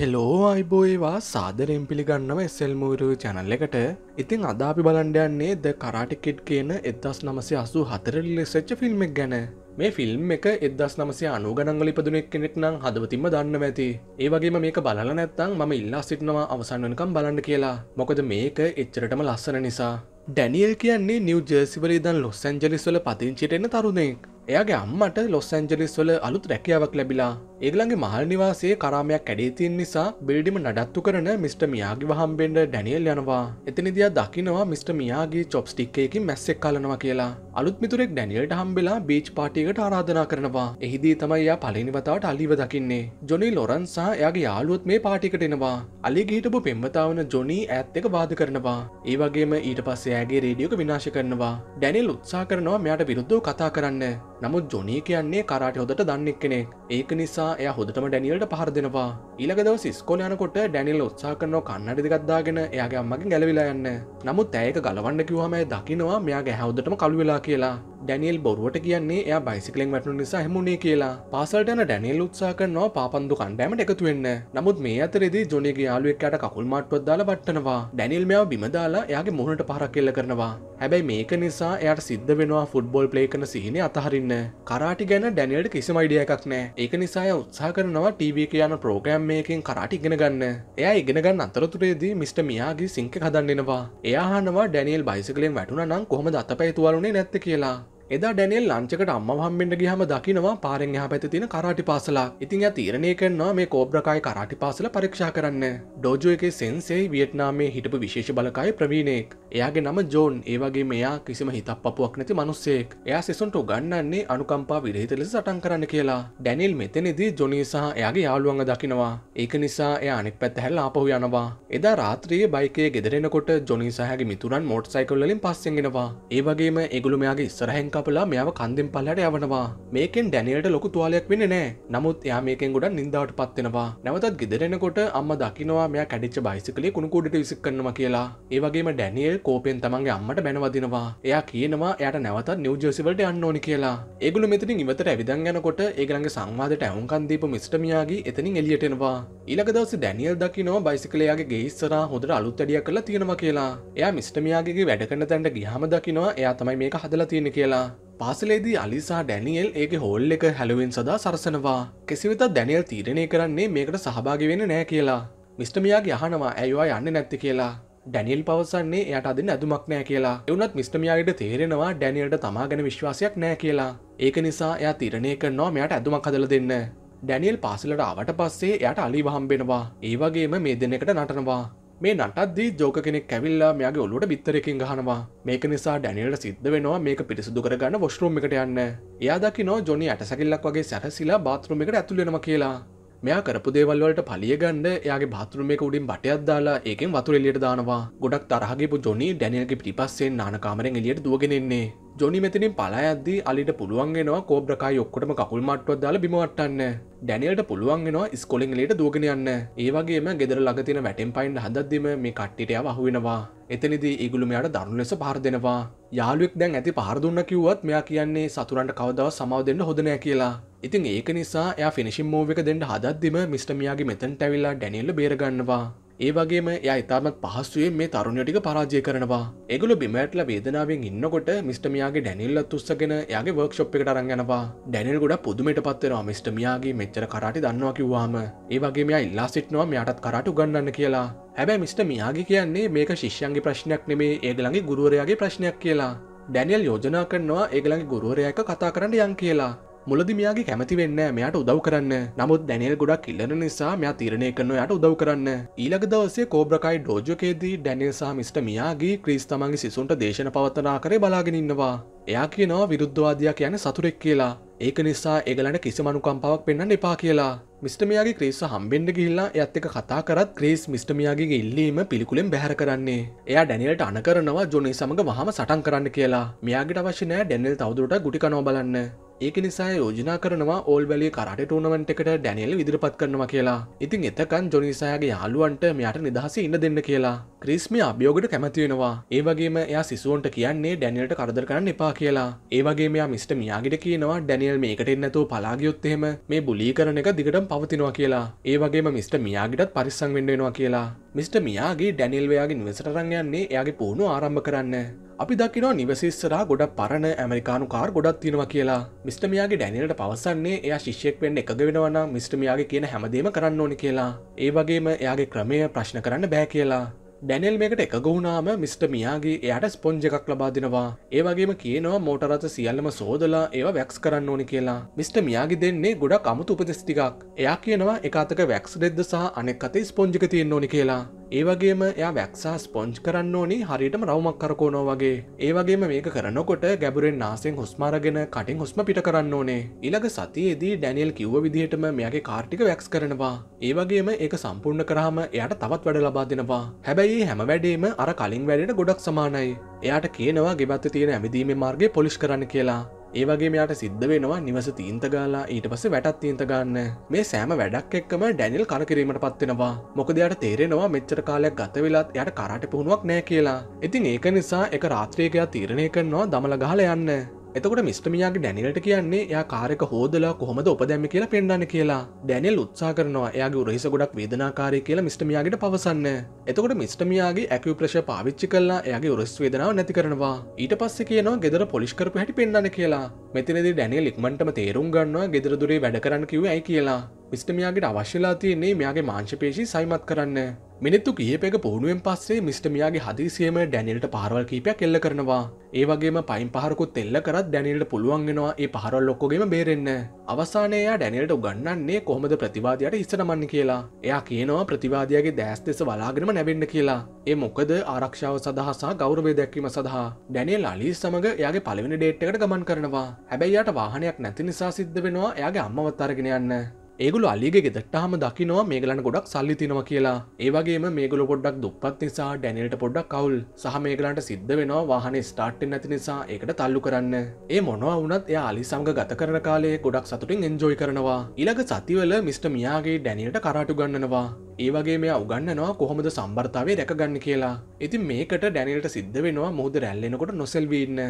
Hello අයිබෝයවා සාදරෙන් පිළිගන්නව එස්සෙල් මූරු channel එකට ඉතිං අදාපි බලන්ඩයන්නේ ද කරාටිකෙට් කියන එදස් නමසය අසු හතරල්ල සච්ච ෆිල්ම්ක් ගැන මේ ෆිල්ම් එක එදස් නමසය අනු ගනංගලි පදනෙක් කෙනෙක් නම් හදවතිම දන්න ඇති ඒවගේම මේක බලල නැත්තං ම ඉල්ලා සිටනවා අවසන්වනකම් බලන්න කියලා මොකද මේක එච්චරටම ලස්සන නිසා ඩැනියල් කියන්නේ නිව ජර්සිවරේදන් ලොස් ඇන්ජලිස්වල පතිංචිටෙන තරුණෙක් එයාගේ අම්මට ලොස් ඇන්ජලිස් වල අලුත් රැකියාවක් ලැබිලා ඒගලගේ මහල් නිවාසේ කරාමයක් ඇඩේතින් නිසා බිල්ඩිම නඩත්තු කරන මිට. මියයාගේ වහම්බෙන්ඩ ඩැනියල් යනවා එතනිදිය දකිනවා මිට. මියයාගේ චොප්ස්ටික්කයකින් මැස්සෙක් කලනවා කියලා අලුත් මිතුරෙක් ඩැනියල්ට හම්බෙලා බීච් පාටිකට ආරාධනා කරනවා එහිදී තමයියා පලනිවතාවට අලිව දකින්නේ ජොනි ලොරන්සා එයාගේ යාලුවත් මේ පාටිකටෙනවා අලි ගහිටපු පෙම්මතාවන ජොනී ඇත් එක වාද කරනවා ඒවගේම ඊට පස්සේ ඇගේ රේඩියෝක විනාශ කරනවා ඩැනිල් උත්සා කරනවා මෙයට විරුද්ධෝ කතා කරන්න නමුත් ජොනී කියන්නේ කරාට හොදට දන්නෙක් කෙනෙක් ඒක නිසා නිසා එය හොදටම ඩැනියල්ට පහර දෙෙනවා ඊළගදව ස්කෝලයනකොට ඩැනිල් උත්සා කරනෝ කන්නඩි ගත්දාගෙන එයාගේ අම්මගේ ගැලවිලා යන්න නමුත් ඇයක ගලවන්න කිවහම දකිනවා මෙයාගේ හැවදටම කළුවෙලා කියලා ඩැනියල් බොරුවට කියන්නේ එය බයිසිකලෙන් වැටනු නිසා හමුණේ කියලා පාසල්ට යන ඩැනියල් උත්සා කරනවා පාපන්දු කණ්ඩෑමට එකතු වෙන්න නමුත් මේ අතරෙදි ජොනිගේ යාළුවෙක්ට කකුල් මාට්ටුවක් දාලා වට්ටනවා ඩැනිල් මෙයාව බිම දාලා එයාගේ මුහුණට පහරක් කෙල්ල කරනවා හැබැයි මේක නිසා එයාට සිද්ධ වෙනවා ෆුට්බෝල් ප්ලේ කරන සිහිනේ අතහරින්න කරාටි ගැන ඩැනියල්ට කිසිම අයිඩිය එකක් නෑ ඒක නිසා එයා උත්සාහ කරනවා ටීවී එක යන ප්‍රෝග්‍රෑම් එකකින් කරාටි ඉගෙන ගන්න එයා ඉගෙන ගන්න අතරතුරේදී මිස්ට මියාගේ සිංක හදන්නෙනවා එයාහනවා ඩැනියල් බයිසිකලෙන් වැටුන නම් කොහොම දත පැතුවලුනේ නැත්ත කියලා එදා ඩැනෙල් ලංචකට අම්ම හම්බෙන්ට ගිහම දකිනවා පාරෙන් එහ පැති තින කරාටි පාසලා ඉතින් යා තීරණය කරනවා මේ කෝබ්‍රකායි කරාටි පාසල පරීක්ෂා කරන්න ඩෝජුව එක සෙන්සේ වියට්නාමේ හිටපු විශේෂ බලකායි ප්‍රවීණයෙක් එයාගේ නම ජෝන් ඒවගේ මෙයා කිසිම හිතක් පපුුවක් නැති මනුස්සෙක් එයා සෙසුන්ට ගන්නන්නේ අනුකම්පා විරහිත ලෙස සටන් කරන්න කියලා ඩැනිල් මෙතනෙදී ජොනී සහ එයාගේ යාළුවන්ග දකිනවා ඒක නිසා එය අනෙක් පැත් හැල් ආපහු යනවා එදා රාත්‍රියයේ බයිකය ගෙදරෙනකොට ජොනී සහගේ මිතුරන් මෝට් සයිකල්ලින් පස්සෙන්ගෙනවා ඒවගේම එගුළු මෙයාගේ ඉස්සරහැන් කපලා මෙයාව කන්දෙන් පල්ලට යවනවා මේකෙන් ඩැනියට ලොකු තුවාලයක් වෙන නෑ නමුත් එයා මේකෙන් ගොඩ නින්දාවට පත්වෙනවා නැවතත් ගෙදරෙනකොට අම්ම දකිනවා මෙයා කැඩිච්ච බයිසිකලේ කුණුකුඩට විසික් කරනවා කියලා ඒවගේම ඩැනියල් කෝපෙන් තමන්ගේ අම්මට බැනවදිනවා එයා කියනවා එයට නැවත නිවජෝසිවලට යන්න ඕනි කියලා ඒගුල මෙතනින් ඉවතට ඇවිදන් යනකොට ඒගරන්ගේ සංවාදට ඇවුන්කන්දීප මිස්ටමියයාගේ එතනින් එලියටෙනවා ඊළඟ දවස ඩැනියල් දකිනවා බයිසිකලයාගේ ගේස්සර හොඳට අලුත් අඩිය කරලා තියෙනවා කියලා එයා මිස්ටමියයාගේ වැඩ කරන තැන්ට ගිහම දකිනවා එයා තමයි මේක හදලා තියෙන කියලා පාසලේදී අලිසා ඩැනියල් ඒක හෝල් එක හැලුවෙන් සදා සරසනවා කෙසිවෙත දැනියල් තීරණය කරන්නේ මේකට සහභාගිවෙන නෑ කියලා මිස්ටමයාගේ යහනවා ඇයවා යන්න නැත්ති කියලා ඩැනිල් පවසන්නේ එයට අද නැදුමක් නෑ කියලා එවනත් මිස්ටමියයායට තේරෙනවා ඩැනියට තමා ගැන විශ්වාසයක් නෑ කියලා ඒක නිසා එයා තිරණය කරනවා මෙයට ඇදුමක් හදල දෙන්න ඩැනියල් පාසලට අවට පස්සේ එයට අලි වහම්බෙනවා ඒවගේම මේ දෙනෙකට නටනවා මේ නටද්දී ජෝක කෙනෙක් ඇවිල්ලා මෙයාගේ ඔලුට බිත්තරකින් ගහනවා මේක නිසා ඩැනිල්ට සිද්ධ වෙනවා මේක පිරිසිදු කරගන්න වොස්ටරුම් එකට යන්න එයා දකිනෝ ජොනි ඇටසැකිල්ලක් වගේ සැරසිලා බාත්රුම් එකට ඇතුළෙනවා කියලා මෙයා කරපු දේවල්වලට පලිය ගන්න එයාගේ බාතුරුමක උඩින් බටයක් දාලා ඒකෙන් වතුර එලියට දානවා ගොඩක් තරහගේපු ජොනි ඩැනියල්ගේ පිටිපස්සේ නානකාමරෙන් එලියට දුවගෙනෙන්නේ ජොනි මෙතනින් පලායද්දි අලිට පුළුවන්ගෙනවා කෝබ්‍රකා යොක්කොටම කකුල් මට්ටුවක් දාලා බිමවට්ටන්න ඩැනියල්ට පුළුවන්ගෙනවා ඉස්කොලින් ලට දුවගෙන යන්න ඒවගේම ගෙදර ළගතින වැටෙන් පයින්ට හදද්දිම මේ කට්ටිටය අහුවෙනවා එතනිදී ඉගුළුමයාට දරුණු ලෙස පහර දෙනවා යාළුවෙක් දැන් ඇති පහරදුන්න කිව්වත් මෙයා කියන්නේ සතුරන්ට කවදාව සමාව දෙන්න හොදනෑ කියලා ඉතින් ඒක නිසා එයා ෆිනිශිම් මූව එක දෙන්න හදද්දිම මිස්ටමියයාගේ මෙතැන්ට ඇවිල්ලා ඩැනිල්ල බේරගන්නවා ඒ වගේම එයා ඉතාමත් පහසුවෙන් මේ තරුණයටික පරාජය කරනවා එගුල බිමඇටල වේදනාවෙන් ඉන්නකොට මිස්ටමියයාගේ ඩැනිල්ල තුස්සගෙන යාගේ වර්ක්ෂප් එකට අරගෙනවා ඩැනිල් ගොඩ පුදුමට පත්වෙනවා මිස්ටමියයාගේ මෙච්චර කරටි දන්නවා කිව්වාම ඒ වගේ මෙයා ඉල්ලා සිට්නවා මෙයාටත් කරටු ගන්න කියලා හැබැ මිට මියයාගේ කියන්නේ මේක ශිෂ්‍යන්ගේ ප්‍රශ්නයක් නෙමේ ඒගළඟගේ ගුරුවරයාගේ ප්‍රශ්නයක් කියලා ඩැනියල් යෝජනා කරනවා ඒගළඟ ගුරුවරයක කතා කරන්න යන් කියලා මුලදි මෙයාගේ කැමති වෙන්න මෙයාට උදව් කරන්න නමුත් දැනියල් ගොඩක් ඉල්ලන නිසා මෙයා තීරණය කරනවා යට උදව් කරන්න ඊළඟ දවසේ කෝබ්‍රකයි ඩෝජකේදී ඩැනියල් සහ මිස්ටර් මියාගේ ක්‍රීස් තමන්ගේ සිසුන්ට දේශන පවත්නා කරේ බලාගෙන ඉන්නවා එයා කියනවා විරුද්ධවාදයක් යන සතුරෙක් කියලා ඒක නිසා ඒගලට කිසිමනුකම්පාවක් පෙන්න්න එපා කියලා මිස්ටමයාගේ ක්‍රේස්ව හම්බෙන්ඩ ගිල්ලා ඇත් එක කතා කරත් ක්‍රේස් මිස්ටමයාගේ ඉල්ලීම පිළිකුලෙන් බැහර කරන්නේ එයා ඩැනිල්ට අන කරනවා ජොනේ සමඟ වහම සටන් කරන්න කියලා මෙයාගට අවශ්‍යනෑ ඩැනෙල් තවදුරට ගුටිකනෝ බලන්න ඒක නිසා යෝජනා කරනවා ඕල් වැලි කරට ටූනමට එකට ඩැනියල් විදිරපත් කරනවා කියලා ඉතින් එතකන් ජොනිසායගේ යාලුවන්ට මෙයාට නිදහස ඉන්න දෙන්න කියලා ක්‍රිස්මි අභියෝගට කැමතිවෙනවා ඒවගේම එයා සිසුවන්ට කියන්නේ ඩැනියල්ට කරදර කරන්න එපා කියලා ඒවගේ මෙයා මිස්ට මියයාගිට කියනවා ඩැනියල් මේකට එන්නතු පලාගයොත්තෙම මේ බුලි කරන එක දිගට සම්බන්ධකම් පවතිනවා කියලා ඒ වගේ මිට මියයාගිටත් පරිස්සං වෙන්ඩෙනවා කියලා මිට මියයාගේ ඩැනිල්වයාගේ නිවසටරංයන්නේ එයාගේ පුහුණු ආරම්භ කරන්න අපි දකිනවා නිවසිස්සරා ගොඩ පරණ ඇමරිකානු කාර් ගොඩක් තියෙනවා කියලා මිස්ටමියයාගේ ඩැනිලට පවසන්නේ එයා ශිෂ්‍යයක් වෙන්න එකග වෙනවන මිස්ටමියයාගේ කියන හැමදේම කරන්න ඕනි කියලා ඒ වගේම එයාගේ ක්‍රමය ප්‍රශ්න කරන්න බෑ කියලා ඩැනෙල් මේකට එකගුණාම මිට. මියයාගේ එයට ස්පොන්ජ එකක් ලබා දෙනවා ඒවගේම කියනවා මෝටරත සියල්ලම සෝදලා ඒවා වැක්ස් කරන්න ඕනි කියලා මිට. මියයාගේ දෙන්නේ ගොඩක් අමුතු උපදෙස්තිකක් එයා කියනවා එකතක වැක්ස් දෙෙද්ද සහ අනෙක් අතේ ස්පොන්ජික තියෙන් ඕනි කියලා ඒවගේම එයා වැක්සා ස්පොංච් කරන්න ඕනි හරිටම රවමක් කරකෝනෝ වගේ ඒවගේම මේක කරනකොට ගැබුරෙන් නාසෙන් හුස්මාරගෙන කටින් හුස්ම පිට කරන්න ඕනේ ඉළඟ සතියේදී ඩැනියල් කිව්ව විදිහටම මෙයාගේ කාර්ටික වැක්ස් කරනවා ඒවගේම ඒක සම්පූර්ණ කරහම එයට තවත් වැඩ ලබා දෙනවා හැබැයි හැම වැඩේම අර කලින් වැඩට ගොඩක් සමානයි එයාට කියනවා ගෙබත්ත තියෙන ඇමදීම මාර්ගේ පොලිස් කරන්න කියලා ඒවගේ මෙයාට සිද්ධ වෙනවා නිවස තීන්ත ගාලා ඊට පස්සේ වැටත් තීන්ත ගන්න මේ සෑම වැඩක් එක්කම ඩැනිල් කනකිරීමට පත්වෙනවා මොකද යාට තේරෙනවා මෙච්චර කාලයක් ගත වෙලාත් යට කරට පුහුණුවක් නෑ කියලා ඉතින් ඒක නිසා එක රාත්‍රියකයා තීරණය කරනවා දමළ ගහල යන්න එතකොට මිස්ටමියයාගේ ඩැනිලට කියන්නේ යා කාරක හෝදලා කොහොමද උපදැම කියලා පෙන්ඩන්න කියලා ඩැනිල් උත්සා කරනවා එයාගේ උරහිස ගොඩක් වේදනාකාරය කියලා මිස්ටමියයාගට පවසන්න එතකොට මිස්ටමියයාගේ ඇකව ප්‍රශ පාවිච්චි කල්ලා එයාගේ උරස් වේදනාව නැති කරනවා ඊට පස්ස කියනවා ගෙදර පොලිෂ්කරපු හැටි පෙන්න්න කියලා මෙතිනදි ඩැනිල් ඉක්මටම තේරුම් ගන්නවා ගෙදරදුරේ වැඩ කරන්න කිව ඇයි කියලා මිට මෙයාගේ අවශ්‍යලා තියන්නේ මෙයාගේ මාංශපේශී සයිමත් කරන්න මිනිත්තු කියපක පෝනුවෙන් පස්සේ මිස්ටමියගේ හදිසියම ඩැනිල්ට පාරවල් කීපයක් එල්ල කරනවා ඒවගේම පයින් පහරකුත් එල්ල කරත් ඩැනිල්ට පුළුවන්ගෙනවා ඒ පහරල් ලොක්කොගේම බේරෙන්න අවසානයා ඩැනිල්ට ගන්නන්නේ කොහොමද ප්‍රතිවාදයට ඉස්සනමන්න කියලා එයා කියනවා ප්‍රතිවාදයාගේ දෑස් දෙෙස වලාගෙනම නැවෙන්න කියලා ඒ මොකද ආරක්ෂාව සදහසා ගෞරවේ දැක්වීම සඳහා ඩැනිල් අලි සමඟ යාගේ පලවෙනි ඩේට්කට ගමන් කරනවා හැබැයියට වාහනයක් නැති නිසා සිද්ධ වෙනවා එයාගේ අම්මවත්තාරගෙන යන්න ඒගුල අලිගේ ගෙදට්ටහම දකිනවා මේගලන ගොඩක් සල්ලි තිනව කියලා ඒවගේ මේගල ගොඩක් දුපත් නිසා ඩැනල්ට පොඩක් කවුල් සහ මේගලන්ට සිද්ධ වෙනවා වාහනේ ස්ටාර්ට් නැති නිසා ඒකට තල්ලු කරන්න ඒ මොනවා වුනත් එයා අලි සමඟ ගත කරන කාලේ ගොඩක් සතුටින් එන්ජෝයි කරනවා ඉලක සතිවල මිට මියයාගේ ඩැනියට කරාටු ගන්නනවා ඒවගේ මේ උගන්නවා කොහොමද සම්බර්තාවේ රැකගන්න කියලා ඉතින් මේකට ඩැනිල්ට සිද්ධ වෙනවා මුහද රැල්ලෙනකොට නොසෙල්වීන්න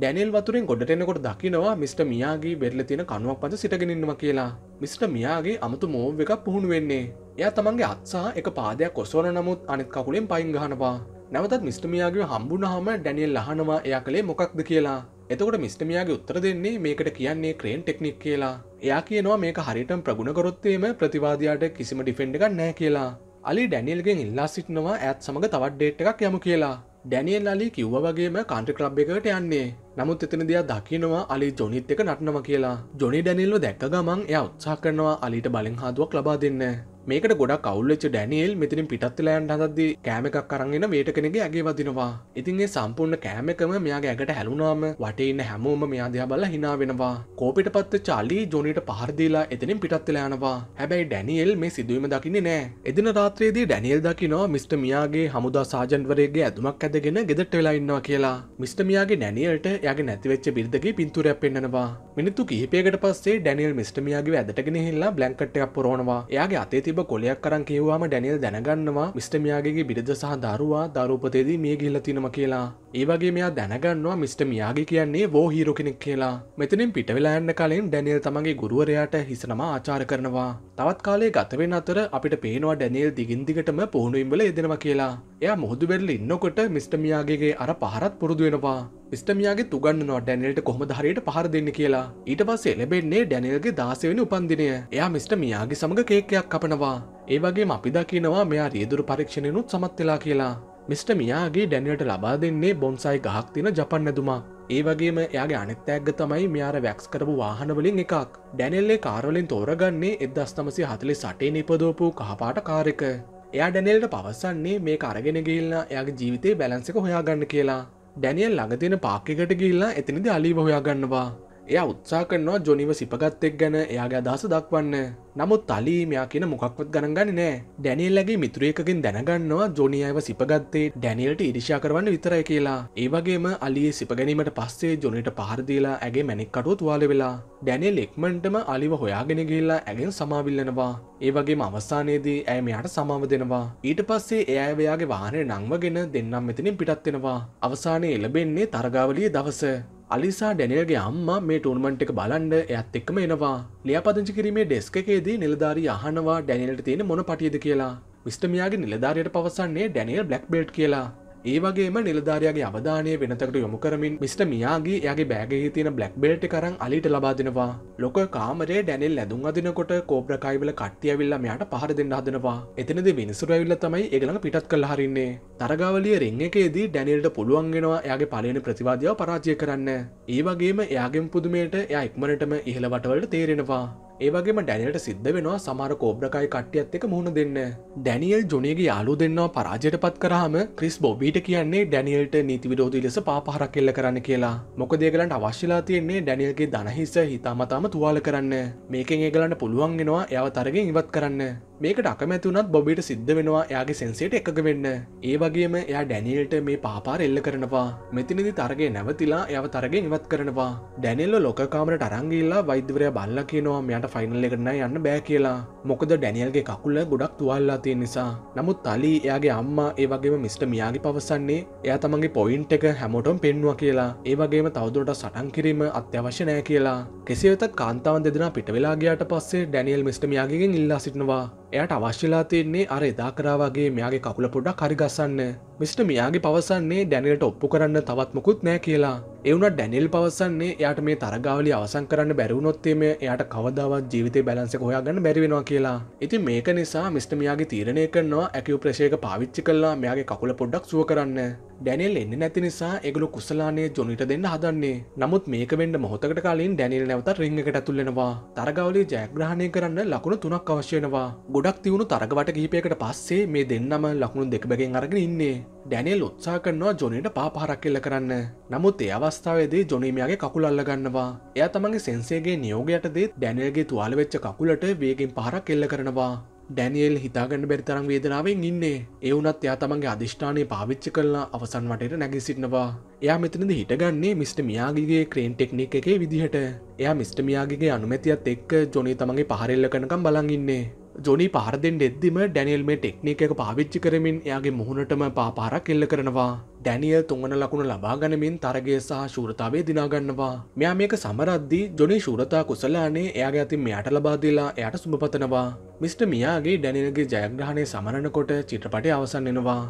ඩැනල් වතුරෙන් ගොඩටෙනකොට දකිනවා මිට. මියයාගේ බෙල්ල තියෙන කනුවක් පද සිටගෙනන්නවා කියලා මිට. මියයාගේ අමුතු මෝම් එකක් පුහුණු වෙන්නේ එය තමන්ගේ අත්සා එක පාදයක් කොස්වන නමුත් අනිත් කකුලෙන් පයින් ගහනවා නැවතත් මිට. මියයාගේ හම්බුණහම ඩැනියල් ලහනවා එයා කළේ මොකක්ද කියලා එතකොට මිට. මියයාගේ උත්තර දෙන්නේ මේකට කියන්නේ ක්‍රේන් ටෙක්නික් කියලා එයා කියනවා මේක හරිටම් ප්‍රගුණකොත්තේම ප්‍රතිවාදයාට කිසිම ඩිෆෙන්ඩ් එකක් නෑ කියලා අලි ඩැනියල්ගෙන් ඉල්ලා සිටනවා ඇත් සමඟ තවත් ඩේට් එකක් යමු කියලා ඩැනියල් අලි කිව්ව වගේම කන්ට්‍ර ක්‍රබ් එකට යන්නේ නමුත් එතන දෙයක් දකිනවා අලි ජොනිත් එක නටනම කියලා ජොනි ඩැනිල්ලෝ දැක්ක ගමන් එය උත්සා කරනවා අලිට බලින් හාදුවක් ලබා දෙන්න මේක ගොඩ කවුල්ලච් ඩැනියල් මෙතිනින් පිටත්ලෑන් හදද කෑමක් කරගෙන වේට කෙනෙගේ ඇගේ වදිනවා ඉතින්ගේ සම්පූර්ණ කෑමකම මෙයාගේ ඇගට හැලුනාම වටඉන්න හැමෝම මෙයාදයා බල හිනා වෙනවා කෝපිට පත්ත චාලි ජොනිට පහරදිලා එතනින් පිටත්වෙලයනවා හැබැයි ඩැනියල් මේ සිදුවීම දකින්නේ නෑ එදින රාත්‍රයේදී ඩැනියල් දකිනවා මිස්ට මියගේ හමුදා සාජන්වරේගේ ඇතුමක් ඇදගෙන ගෙදට වෙලාඉන්නවා කියලා මිස්ට මියගේ ඩැනියල්ට යගේ නැතිවෙච්ච බිල්දගේ පින්තුරයක් පෙන්නවා මිනිතු කිහිපේකට පස්සේ ඩැනියල් මිස්ට මියගේ ඇදටගෙන හිල්ලා බ්ලැන්කට්ටයක් පොරොනවා එයාගේ අතේ තිබ කොලයක් කරන් කියවවාම ඩැනියල් දැනගන්නවා මිස්ට මියයාගේ බිරිද සහ දරුවා දරූපතේදී මිය ගිල්ලතිනම කියලා. ඒවගේ මෙයා දැනගන්නවා මිස්ට මියයාගේ කියන්නේ වෝ හීරු කෙනෙක් කියලා මෙතනින් පිටවෙලායන්න කලින් ඩැනියල් තමගේ ගුරුවරයාට හිසනම ආචාර කරනවා. තවත් කාලේ ගතවෙන් අතර අපිට පේනවා ඩැනියල් දිගින්දිගටම පුහුණුම්බල එදෙනවා කියලා. එයා මුහුදු බෙල්ල ඉන්නකොට මිස්ට මියයාගේ අර පහරත් පුරුදුවෙනවා. ස්ටමියගේ තුගන්නවා ඩැනල්ට කොහොම හරියට පහර දෙන්න කියලා ඊට පස්සේ ලැබෙන්නේ ඩැනල්ගේ දාසවෙනි උපන්දිනය එයා මිට මියයාගේ සමඟ කේකයක් කපනවා ඒවගේ අපි දකිනවා මෙයා රියදුරු පරීක්ෂණයනුත් සමත්වෙලා කියලා මිට මියයාගේ ඩැනල්ට ලබා දෙන්නේ බොන්සයි ගහක් තින ජපන් නැතුමා ඒවගේම එයාගේ අනෙත්තෑග්ග තමයි මෙයාර වැක්ස් කරපු වාහනවලින් එකක් ඩැනෙල්ලේ කාරලින් තෝරගන්නේ එදස්තමසි හතලි සටේ නිපදෝපු කහපාට කාරක එයා ඩැනෙල්ට පවසන්නේ මේ අරගෙන ගිල්ලා එයාගේ ජීවිතේ බැලන්සක හොයාගන්න කියලා ඩැනියල් ළඟතින පාකිකට ගිල්ලා එතනිද අලි හොයා ගන්නවා එය උත්සා කරනවා ජොනිව සිපගත්තෙක් ගැන එයාගේ අදහස දක්වන්න නමුත් තලීමයා කියෙන මොකක්වත් ගණගන්න නෑ ඩැනිල්ලගේ මිත්‍රියකින් දැනගන්නවා ජොනියව සිපගත්තේ ඩැනිල්ට ඉරිශා කරවන්න විතරයි කියලා ඒවගේම අලිය සිපගැනීමට පස්සේ ජොනිට පහරදීලා ඇගේ මැනික්කටුත් වාල වෙලා ඩැනෙල් එක්මන්ටම අලිව හොයාගෙනගේල්ලා ඇගෙන් සමාවිල්ලනවා ඒවගේ අවස්සානයේදී ඇය මෙයාට සමාව දෙනවා ඊට පස්සේ එයවයාගේ වාහනය නංවගෙන දෙන්නම් මෙතනින් පිටත්වෙනවා අවසානය එලබෙන්නේ තරගාවලිය දවස අලිසා ඩැනියල්ගේ අම්මා මේ ටෝර්මන්ට් එක බලන්ඩ ඇත් එක්කම එනවා ලියාපදංචි කිරීමේ ඩෙස්කේදී නිලධාරී අහනවා ඩැනියල්ට තියෙන මොන පටියද කියලා විස්ටමයාගේ නිලධාරයට පවසන්නේ ඩැනියල් බ්ලක් බේට් කියලා ඒවගේම නිලධාරයාගේ අවධානය වෙනතකට යොමු කරමින් මිට මියයාගේ යගේ බෑගහි තියෙන බ්ලක් බෙල්ට කරන් අලිට ලබාදෙනවා ලොක කාමරේ ඩැනෙල් ඇදුම් අදිනකොට කෝප්‍රකායිවල කට්ටියවිල්ල මෙයාට පහර දෙන්න හදනවා එතනද මිනිසුරඇවිල්ල තමයි එකළඟ පිටත් කළ හරින්නේ තරගාවලිය රිං එකේදී ඩැනෙල්ට පුළුවන්ගෙනවා යාගේ පලන ප්‍රතිවාදයාව පරාජය කරන්න ඒවගේම එයාගෙන් පුදුමයට එය ඉක්මනටම ඉහළවටවලට තේරෙනවා ඒවගේම ඩැනියට සිද්ධ වෙනවා සමර කෝබ්‍රකයි කට්ටියත් එක මුහුණ දෙන්න ඩැනියල් ජොනියගේ යාලු දෙන්නවා පරාජයට පත් කරහම ක්‍රිස් බොබීට කියන්නේ ඩැනියල්ට නීති විරෝධී ලෙස පාපහරක් කෙල්ල කරන්න කියලා මොකදේගලන්ට අවශ්‍යලා තියෙන්නේ ඩැනියල්ගේ දනහිස හිතාමතාම තුවාල කරන්න මේකෙන් ඒගලන්න පුළුවන්ගෙනවා එයව තරගෙන් ඉවත් කරන්න මේකට අකමැතිවනත් බොබිට සිද්ධ වෙනවා යාගේ සෙන්සේට එකක වෙන්න ඒ වගේම එයා ඩැනියල්ට මේ පාපාර එල්ල කරනවා මෙතිනිදි තරගේ නැවතිලා යව තරගෙන් ඉවත් කරනවා ඩැනෙල්ල ලොකකාමට අරංගිල්ලා වෛද්‍යවරය බල්ල කියනවා මෙයන් එයාට ෆයිනල් එකටන යන්න බෑ කියලා මොකද ඩැනියල්ගේ කකුල්ල ගොඩක් තුවල්ලා තිය නිසා නමුත් තලි එයාගේ අම්මා ඒ වගේම මිස්ට මියයාගේ පවසන්නේ එයා තමන්ගේ පොයින්ට් එක හැමෝටම් පෙන්වා කියලා ඒවගේම තවදුරට සටන් කිරීම අත්‍යවශ්‍ය නෑ කියලා කෙසිවෙතත් කාන්තාවන් දෙදෙන පිට වෙලාගේයාට පස්සේ ඩැනියල් මිස්ට මියයාගෙන් ඉල්ලා සිටනවා එයට අවශ්‍යලා තියෙන්නේ අර එදා කරාවගේ මෙයාගේ කකුල පොඩ්ඩක් හරිගසන්න මිට මියයාගේ පවසන්නේ ඩැනල්ට ඔප්පු කරන්න තවත්මකුත් නෑ කියලා එවුන ඩැනිල් පවසන්නේ එයට මේ තරගාවලි අවසන් කරන්න බැරිවුණොත්තේ මේ එයට කවදාවත් ජීවිත බැලන්ස හොයා ගන්න බැරිවෙනවා කියලා ඉති මේක නිසා මිස්ටමයාගේ තීරණය කරනවා ඇකිව ප්‍රශේක පාවිච්චි කල්ලා මෙයාගේ කකුල පොඩ්ඩක් සුව කරන්න ඩැනිල් එන්න නැති නිසා එගුලු කුසලානේ ජොනිට දෙන්න හදන්නේ නමුත් මේක වෙන්න මොහොතකට කලින් ඩැනිල් නැවත රිංගකට ඇතුල්ලෙනවා තරගවලි ජයග්‍රහණය කරන්න ලකුණු තුනක් අවශ්‍යනවා ගොඩක් තිවුණු තරගවට කිහිපයකට පස්සේ මේ දෙන්නම ලකුණු දෙක බැගෙන් අරගෙන ඉන්නේ ඩැනිල් උත්සා කරනවා ජොනිට පාපහරක් එල්ල කරන්න නමුත් ඒ අවස්ථාවේදී ජොනීමයාගේ කකුල් අල්ලගන්නවා එයා තමන්ගේ සෙන්සේගේ නියෝගයටදී ඩැනියල්ගේ තුවාල වෙච්ච කකුලට වේගෙන් පහරක් එල්ල කරනවා ඩැනියල් හිතාගන්න බැරි තරම් වේදනාවෙන් ඉන්නේ ඒ වුණත් එයා තමන්ගේ අධිෂ්ඨානය පාවිච්චි කරලා අවසන් වටේට නැගී සිටිනවා එයා මෙතනද හිටගන්නේ මිස්ට මියාගිගේ ක්‍රේන් ටෙක්නික් එකේ විදිහට එයා මිස්ට මියාගිගේ අනුමැතියත් එක්ක ජොනී තමන්ගේ පහරෙල්ල කනකම් බලන් ඉන්නේ ජොනි පාර්දෙන් එද්දිම ඩැනියල් මේ ටෙක්නික එක පාවිච්චි කරමින් එයාගේ මුහුණටම පාපාරක් එල්ල කරනවා ඩැනියල් තුංගන ලකුණු ලබා ගනමින් තරගේ සහ ශූරතාවේ දිනාගන්නවා මෙයා මේක සමරද්දී ජොනි ශූරතා කුසලානේ එයාගේ අතින් මෙයාට ලබාදීලා එයට සුභපතනවා මිට මියයාගේ ඩැනියල්ගේ ජයග්‍රහණය සමරණකොට චිත්‍රපටය අවසන් එනවා